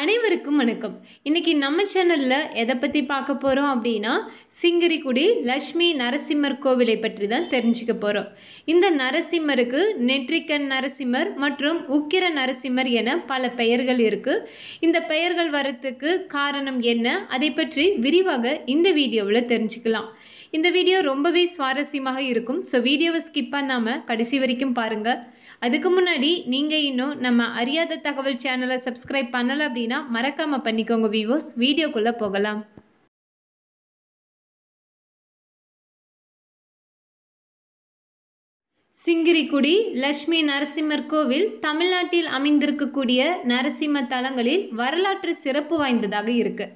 அனைவருக்கும் வணக்கம் இன்றைக்கி நம்ம சேனலில் எதை பற்றி பார்க்க போகிறோம் அப்படின்னா சிங்கரிக்குடி லக்ஷ்மி நரசிம்மர் கோவிலை பற்றி தான் தெரிஞ்சுக்க போகிறோம் இந்த நரசிம்மருக்கு நெற்றிக்கன் நரசிம்மர் மற்றும் உக்கிர நரசிம்மர் என பல பெயர்கள் இருக்குது இந்த பெயர்கள் வரத்துக்கு காரணம் என்ன அதை பற்றி விரிவாக இந்த வீடியோவில் தெரிஞ்சுக்கலாம் இந்த வீடியோ ரொம்பவே சுவாரஸ்யமாக இருக்கும் ஸோ வீடியோவை ஸ்கிப் பண்ணாமல் கடைசி வரைக்கும் பாருங்கள் அதுக்கு முன்னாடி நீங்கள் இன்னும் நம்ம அறியாத தகவல் சேனலை சப்ஸ்கிரைப் பண்ணலை அப்படின்னா மறக்காமல் பண்ணிக்கோங்க வீவோஸ் வீடியோக்குள்ளே போகலாம் சிங்கிரிக்குடி லட்சுமி நரசிம்மர் கோவில் தமிழ்நாட்டில் அமைந்திருக்கக்கூடிய நரசிம்ம தலங்களில் வரலாற்று சிறப்பு வாய்ந்ததாக இருக்குது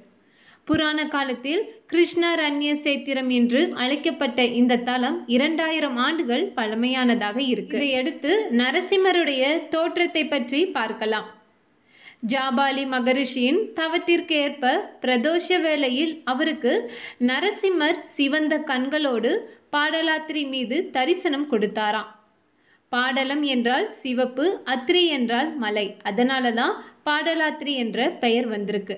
புராண காலத்தில் கிருஷ்ணரண்ய சேத்திரம் என்று அழைக்கப்பட்ட இந்த தலம் இரண்டாயிரம் ஆண்டுகள் பழமையானதாக இருக்கு இதையடுத்து நரசிம்மருடைய தோற்றத்தை பற்றி பார்க்கலாம் ஜாபாலி மகரிஷியின் தவத்திற்கு ஏற்ப பிரதோஷ வேளையில் அவருக்கு நரசிம்மர் சிவந்த கண்களோடு பாடலாத்திரி மீது தரிசனம் கொடுத்தாராம் பாடலம் என்றால் சிவப்பு அத்திரி என்றால் மலை அதனால தான் பாடலாத்திரி என்ற பெயர் வந்திருக்கு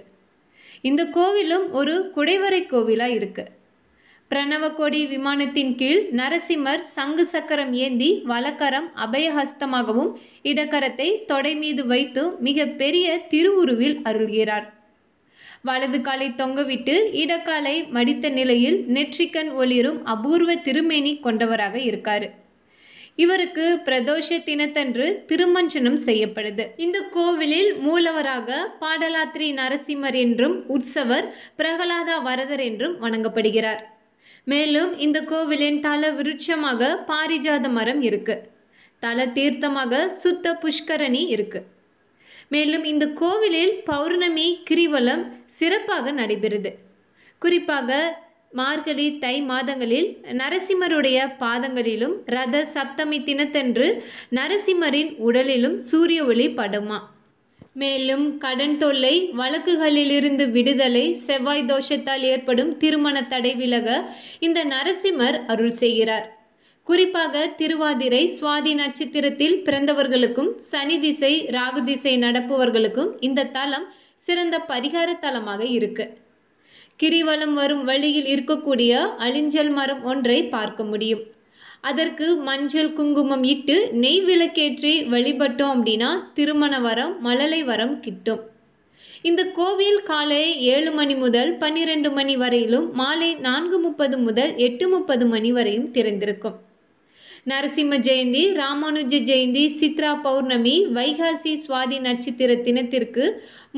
இந்த கோவிலும் ஒரு குடைவரை கோவிலாக இருக்குது பிரணவக்கோடி விமானத்தின் கீழ் நரசிம்மர் சங்கு சக்கரம் ஏந்தி வலக்கரம் அபயஹஸ்தமாகவும் இடக்கரத்தை தொடை மீது வைத்து மிக பெரிய திருவுருவில் அருள்கிறார் வலது காலை தொங்கவிட்டு இடக்காலை மடித்த நிலையில் நெற்றிக்கண் ஒளிரும் அபூர்வ திருமேனி கொண்டவராக இருக்காரு இவருக்கு பிரதோஷ தினத்தன்று திருமஞ்சனம் செய்யப்படுது இந்த கோவிலில் மூலவராக பாடலாத்திரி நரசிம்மர் என்றும் உற்சவர் பிரகலாதா வரதர் என்றும் வணங்கப்படுகிறார் மேலும் இந்த கோவிலின் தல விருட்சமாக பாரிஜாத மரம் இருக்கு தல தீர்த்தமாக சுத்த புஷ்கரணி இருக்கு மேலும் இந்த கோவிலில் பௌர்ணமி கிரிவலம் சிறப்பாக நடைபெறுது குறிப்பாக மார்கழி தை மாதங்களில் நரசிம்மருடைய பாதங்களிலும் ரத சப்தமி தினத்தன்று நரசிம்மரின் உடலிலும் சூரிய ஒளி படுமா மேலும் கடன் தொல்லை வழக்குகளிலிருந்து விடுதலை செவ்வாய் தோஷத்தால் ஏற்படும் திருமண தடை விலக இந்த நரசிம்மர் அருள் செய்கிறார் குறிப்பாக திருவாதிரை சுவாதி நட்சத்திரத்தில் பிறந்தவர்களுக்கும் சனி திசை ராகு திசை நடப்பவர்களுக்கும் இந்த தலம் சிறந்த பரிகார தலமாக இருக்குது கிரிவலம் வரும் வழியில் இருக்கக்கூடிய அழிஞ்சல் மரம் ஒன்றை பார்க்க முடியும் அதற்கு மஞ்சள் குங்குமம் இட்டு நெய் விளக்கேற்றி வழிபட்டோம் அப்படின்னா திருமண வரம் மழலை வரம் கிட்டும் இந்த கோவில் காலை ஏழு மணி முதல் பன்னிரெண்டு மணி வரையிலும் மாலை நான்கு முப்பது முதல் எட்டு முப்பது மணி வரையும் திறந்திருக்கும் நரசிம்ம ஜெயந்தி ராமானுஜ ஜெயந்தி சித்ரா பௌர்ணமி வைகாசி சுவாதி நட்சத்திர தினத்திற்கு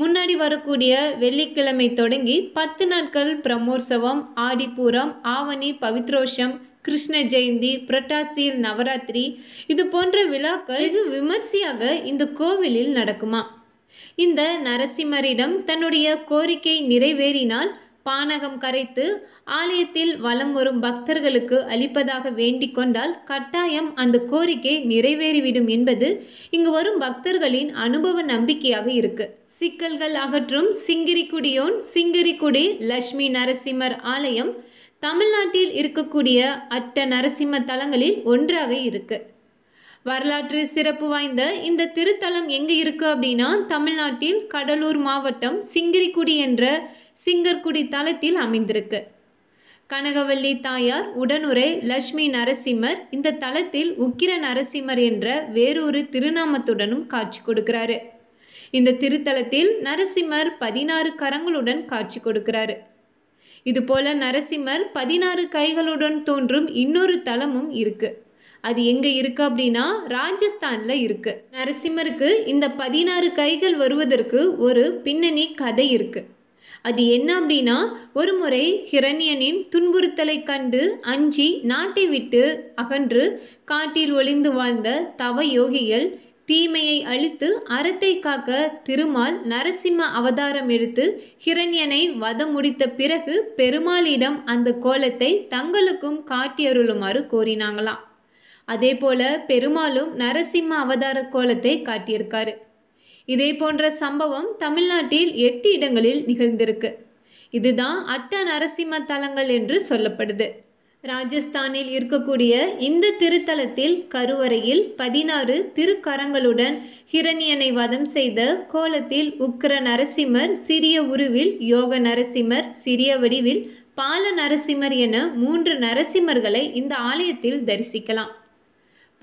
முன்னாடி வரக்கூடிய வெள்ளிக்கிழமை தொடங்கி பத்து நாட்கள் பிரமோற்சவம் ஆடிப்பூரம் ஆவணி பவித்ரோஷம் கிருஷ்ண ஜெயந்தி புரட்டாசியல் நவராத்திரி இது போன்ற விழாக்கள் இது விமர்சையாக இந்த கோவிலில் நடக்குமா இந்த நரசிம்மரிடம் தன்னுடைய கோரிக்கை நிறைவேறினால் பானகம் கரைத்து ஆலயத்தில் வலம் வரும் பக்தர்களுக்கு அளிப்பதாக வேண்டிக் கொண்டால் கட்டாயம் அந்த கோரிக்கை நிறைவேறிவிடும் என்பது இங்கு வரும் பக்தர்களின் அனுபவ நம்பிக்கையாக இருக்கு சிக்கல்கள் அகற்றும் சிங்கிரிக்குடியோன் சிங்கிரிக்குடி லட்சுமி நரசிம்மர் ஆலயம் தமிழ்நாட்டில் இருக்கக்கூடிய அட்ட நரசிம்ம தலங்களில் ஒன்றாக இருக்கு வரலாற்று சிறப்பு வாய்ந்த இந்த திருத்தலம் எங்கே இருக்குது அப்படின்னா தமிழ்நாட்டில் கடலூர் மாவட்டம் சிங்கிரிக்குடி என்ற சிங்கர்குடி தளத்தில் அமைந்திருக்கு கனகவல்லி தாயார் உடனுரை லட்சுமி நரசிம்மர் இந்த தலத்தில் உக்கிர நரசிம்மர் என்ற வேறொரு திருநாமத்துடனும் காட்சி கொடுக்கிறாரு இந்த திருத்தலத்தில் நரசிம்மர் பதினாறு கரங்களுடன் காட்சி கொடுக்கிறாரு இதுபோல நரசிம்மர் பதினாறு கைகளுடன் தோன்றும் இன்னொரு தலமும் இருக்கு அது எங்க இருக்கு அப்படின்னா ராஜஸ்தான்ல இருக்கு நரசிம்மருக்கு இந்த பதினாறு கைகள் வருவதற்கு ஒரு பின்னணி கதை இருக்கு அது என்ன அப்படின்னா ஒரு முறை ஹிரண்யனின் துன்புறுத்தலை கண்டு அஞ்சி நாட்டை விட்டு அகன்று காட்டில் ஒளிந்து வாழ்ந்த தவ யோகிகள் தீமையை அழித்து அறத்தை காக்க திருமால் நரசிம்ம அவதாரம் எடுத்து ஹிரண்யனை வதம் முடித்த பிறகு பெருமாளிடம் அந்த கோலத்தை தங்களுக்கும் காட்டியருளுமாறு கோரினாங்களாம் அதே போல பெருமாளும் நரசிம்ம அவதார கோலத்தை காட்டியிருக்காரு இதே போன்ற சம்பவம் தமிழ்நாட்டில் எட்டு இடங்களில் நிகழ்ந்திருக்கு இதுதான் அட்ட நரசிம்ம தலங்கள் என்று சொல்லப்படுது ராஜஸ்தானில் இருக்கக்கூடிய இந்த திருத்தலத்தில் கருவறையில் பதினாறு திருக்கரங்களுடன் ஹிரணியனை வதம் செய்த கோலத்தில் உக்கிர நரசிம்மர் சிறிய உருவில் யோக நரசிம்மர் சிறிய வடிவில் பால நரசிம்மர் என மூன்று நரசிம்மர்களை இந்த ஆலயத்தில் தரிசிக்கலாம்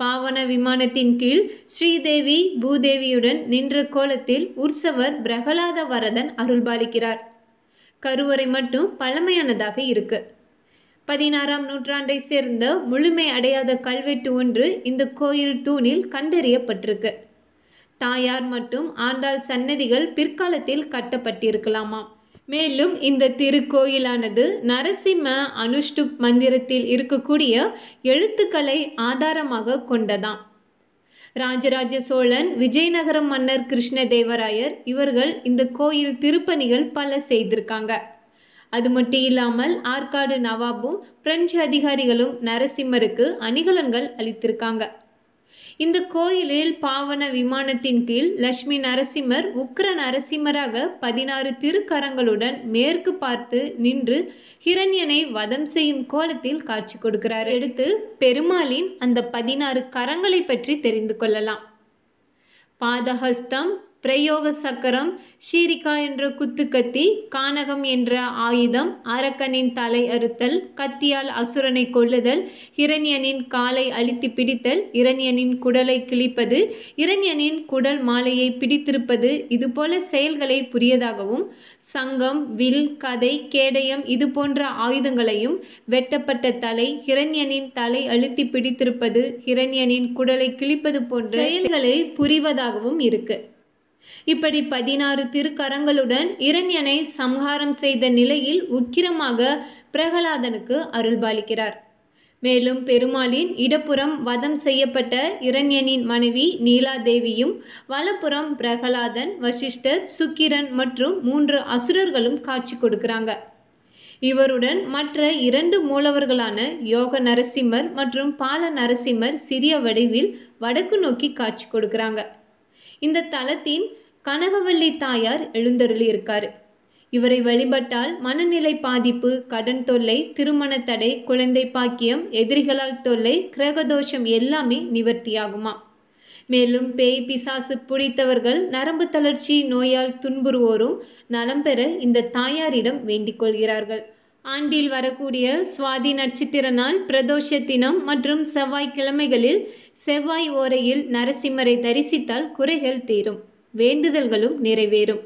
பாவன விமானத்தின் கீழ் ஸ்ரீதேவி பூதேவியுடன் நின்ற கோலத்தில் உற்சவர் பிரகலாத வரதன் அருள்பாலிக்கிறார் கருவறை மட்டும் பழமையானதாக இருக்கு பதினாறாம் நூற்றாண்டை சேர்ந்த முழுமை அடையாத கல்வெட்டு ஒன்று இந்த கோயில் தூணில் கண்டறியப்பட்டிருக்கு தாயார் மற்றும் ஆண்டாள் சன்னதிகள் பிற்காலத்தில் கட்டப்பட்டிருக்கலாமா மேலும் இந்த திருக்கோயிலானது நரசிம்ம அனுஷ்டு மந்திரத்தில் இருக்கக்கூடிய எழுத்துக்களை ஆதாரமாக கொண்டதாம் ராஜராஜ சோழன் விஜயநகர மன்னர் கிருஷ்ணதேவராயர் இவர்கள் இந்த கோயில் திருப்பணிகள் பல செய்திருக்காங்க அது மட்டும் இல்லாமல் ஆற்காடு நவாபும் பிரெஞ்சு அதிகாரிகளும் நரசிம்மருக்கு அணிகலன்கள் அளித்திருக்காங்க இந்த கோயிலில் பாவன விமானத்தின் கீழ் லட்சுமி நரசிம்மர் உக்ர நரசிம்மராக பதினாறு திருக்கரங்களுடன் மேற்கு பார்த்து நின்று ஹிரண்யனை வதம் செய்யும் கோலத்தில் காட்சி கொடுக்கிறார் எடுத்து பெருமாளின் அந்த பதினாறு கரங்களை பற்றி தெரிந்து கொள்ளலாம் பாதஹஸ்தம் பிரயோக சக்கரம் ஷீரிகா என்ற குத்துக்கத்தி கானகம் என்ற ஆயுதம் அரக்கனின் தலை அறுத்தல் கத்தியால் அசுரனை கொள்ளுதல் இரண்யனின் காலை அழித்து பிடித்தல் இரண்யனின் குடலை கிழிப்பது இரண்யனின் குடல் மாலையை பிடித்திருப்பது இதுபோல செயல்களை புரியதாகவும் சங்கம் வில் கதை கேடயம் இது போன்ற ஆயுதங்களையும் வெட்டப்பட்ட தலை ஹிரண்யனின் தலை அழுத்தி பிடித்திருப்பது ஹிரண்யனின் குடலை கிழிப்பது போன்ற செயல்களை புரிவதாகவும் இருக்கு இப்படி பதினாறு திருக்கரங்களுடன் இரண்யனை சம்ஹாரம் செய்த நிலையில் உக்கிரமாக பிரகலாதனுக்கு அருள்பாலிக்கிறார் மேலும் பெருமாளின் இடப்புறம் வதம் செய்யப்பட்ட இரண்யனின் மனைவி நீலாதேவியும் வலப்புறம் பிரகலாதன் வசிஷ்டர் சுக்கிரன் மற்றும் மூன்று அசுரர்களும் காட்சி கொடுக்கிறாங்க இவருடன் மற்ற இரண்டு மூலவர்களான யோக நரசிம்மர் மற்றும் பால நரசிம்மர் சிறிய வடிவில் வடக்கு நோக்கி காட்சி கொடுக்கிறாங்க இந்த தலத்தின் கனகவள்ளி தாயார் எழுந்தருளியிருக்கார் இவரை வழிபட்டால் மனநிலை பாதிப்பு கடன் தொல்லை திருமண தடை குழந்தை பாக்கியம் எதிரிகளால் தொல்லை கிரகதோஷம் எல்லாமே நிவர்த்தியாகுமா மேலும் பேய் பிசாசு பிடித்தவர்கள் நரம்பு தளர்ச்சி நோயால் துன்புறுவோரும் நலம் பெற இந்த தாயாரிடம் வேண்டிக் கொள்கிறார்கள் ஆண்டில் வரக்கூடிய சுவாதி நட்சத்திர நாள் பிரதோஷ தினம் மற்றும் செவ்வாய்க்கிழமைகளில் செவ்வாய் ஓரையில் நரசிம்மரை தரிசித்தால் குறைகள் தீரும் வேண்டுதல்களும் நிறைவேறும்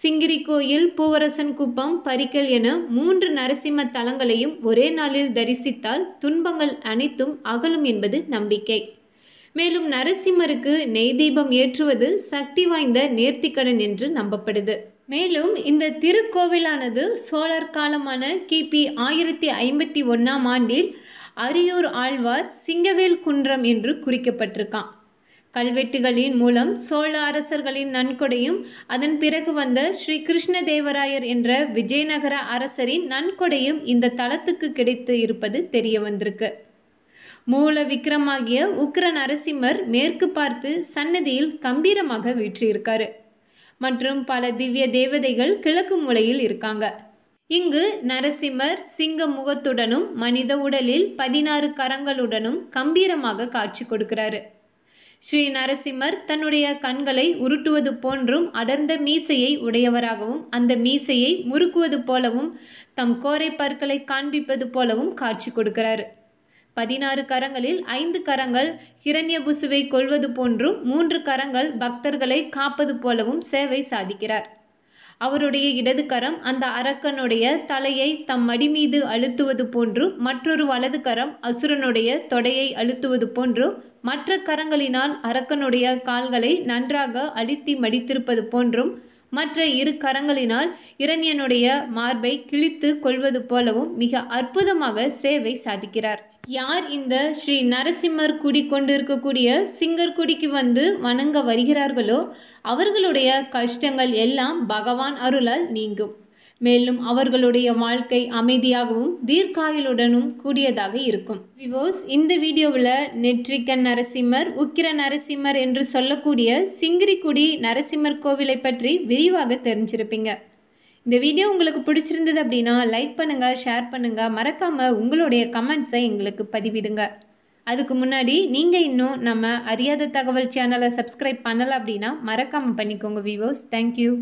சிங்கிரி கோயில் பூவரசன் குப்பம் பரிக்கல் என மூன்று நரசிம்ம தலங்களையும் ஒரே நாளில் தரிசித்தால் துன்பங்கள் அனைத்தும் அகலும் என்பது நம்பிக்கை மேலும் நரசிம்மருக்கு நெய் தீபம் ஏற்றுவது சக்தி வாய்ந்த நேர்த்திக்கடன் என்று நம்பப்படுது மேலும் இந்த திருக்கோவிலானது சோழர் காலமான கிபி ஆயிரத்தி ஐம்பத்தி ஒன்றாம் ஆண்டில் அரியூர் ஆழ்வார் சிங்கவேல் குன்றம் என்று குறிக்கப்பட்டிருக்கான் கல்வெட்டுகளின் மூலம் சோழ அரசர்களின் நன்கொடையும் அதன் பிறகு வந்த ஸ்ரீ கிருஷ்ண தேவராயர் என்ற விஜயநகர அரசரின் நன்கொடையும் இந்த தளத்துக்கு கிடைத்து இருப்பது தெரிய வந்திருக்கு மூல விக்ரமாகிய உக்ர நரசிம்மர் மேற்கு பார்த்து சன்னதியில் கம்பீரமாக வீற்றியிருக்காரு மற்றும் பல திவ்ய தேவதைகள் கிழக்கு மூலையில் இருக்காங்க இங்கு நரசிம்மர் சிங்க முகத்துடனும் மனித உடலில் பதினாறு கரங்களுடனும் கம்பீரமாக காட்சி கொடுக்கிறாரு ஸ்ரீ நரசிம்மர் தன்னுடைய கண்களை உருட்டுவது போன்றும் அடர்ந்த மீசையை உடையவராகவும் அந்த மீசையை முறுக்குவது போலவும் தம் கோரை பற்களை காண்பிப்பது போலவும் காட்சி கொடுக்கிறார் பதினாறு கரங்களில் ஐந்து கரங்கள் ஹிரண்யபுசுவை கொள்வது போன்றும் மூன்று கரங்கள் பக்தர்களை காப்பது போலவும் சேவை சாதிக்கிறார் அவருடைய இடது கரம் அந்த அரக்கனுடைய தலையை தம் மடி மீது அழுத்துவது போன்று மற்றொரு வலது கரம் அசுரனுடைய தொடையை அழுத்துவது போன்று மற்ற கரங்களினால் அரக்கனுடைய கால்களை நன்றாக அழுத்தி மடித்திருப்பது போன்றும் மற்ற இரு கரங்களினால் இரண்யனுடைய மார்பை கிழித்து கொள்வது போலவும் மிக அற்புதமாக சேவை சாதிக்கிறார் யார் இந்த ஸ்ரீ நரசிம்மர் குடி கொண்டிருக்கக்கூடிய சிங்கர்குடிக்கு வந்து வணங்க வருகிறார்களோ அவர்களுடைய கஷ்டங்கள் எல்லாம் பகவான் அருளால் நீங்கும் மேலும் அவர்களுடைய வாழ்க்கை அமைதியாகவும் தீர்க்காயுளுடனும் கூடியதாக இருக்கும் விவோஸ் இந்த வீடியோவில் நெற்றிக்கன் நரசிம்மர் உக்கிர நரசிம்மர் என்று சொல்லக்கூடிய சிங்கிரிக்குடி நரசிம்மர் கோவிலை பற்றி விரிவாக தெரிஞ்சிருப்பீங்க இந்த வீடியோ உங்களுக்கு பிடிச்சிருந்தது அப்படின்னா லைக் பண்ணுங்கள் ஷேர் பண்ணுங்கள் மறக்காமல் உங்களுடைய கமெண்ட்ஸை எங்களுக்கு பதிவிடுங்க அதுக்கு முன்னாடி நீங்கள் இன்னும் நம்ம அறியாத தகவல் சேனலை சப்ஸ்கிரைப் பண்ணலை அப்படின்னா மறக்காமல் பண்ணிக்கோங்க விவோஸ் தேங்க்யூ